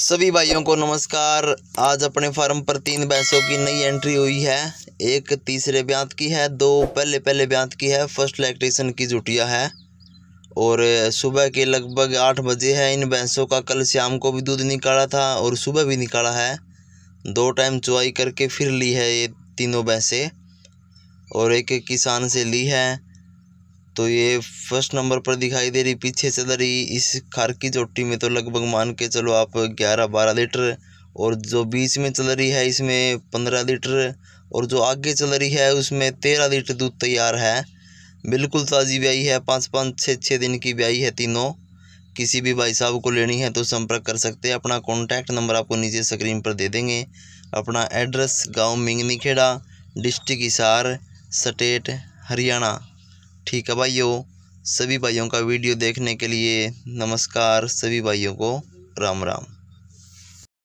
सभी भाइयों को नमस्कार आज अपने फार्म पर तीन भैंसों की नई एंट्री हुई है एक तीसरे ब्यांत की है दो पहले पहले ब्यांत की है फर्स्ट लैक्टेशन की जुटिया है और सुबह के लगभग आठ बजे है इन भैंसों का कल शाम को भी दूध निकाला था और सुबह भी निकाला है दो टाइम चुवाई करके फिर ली है ये तीनों भैंसें और एक किसान से ली है तो ये फर्स्ट नंबर पर दिखाई दे रही पीछे चल रही इस खार की चोटी में तो लगभग मान के चलो आप ग्यारह बारह लीटर और जो बीच में चल रही है इसमें पंद्रह लीटर और जो आगे चल रही है उसमें तेरह लीटर दूध तैयार है बिल्कुल ताज़ी ब्याई है पाँच पाँच छः छः दिन की ब्याई है तीनों किसी भी भाई साहब को लेनी है तो संपर्क कर सकते हैं अपना कॉन्टैक्ट नंबर आपको नीचे स्क्रीन पर दे देंगे अपना एड्रेस गाँव मिंगनी खेड़ा डिस्ट्रिक्ट हिसार स्टेट हरियाणा ठीक है भाइयों सभी भाइयों का वीडियो देखने के लिए नमस्कार सभी भाइयों को राम राम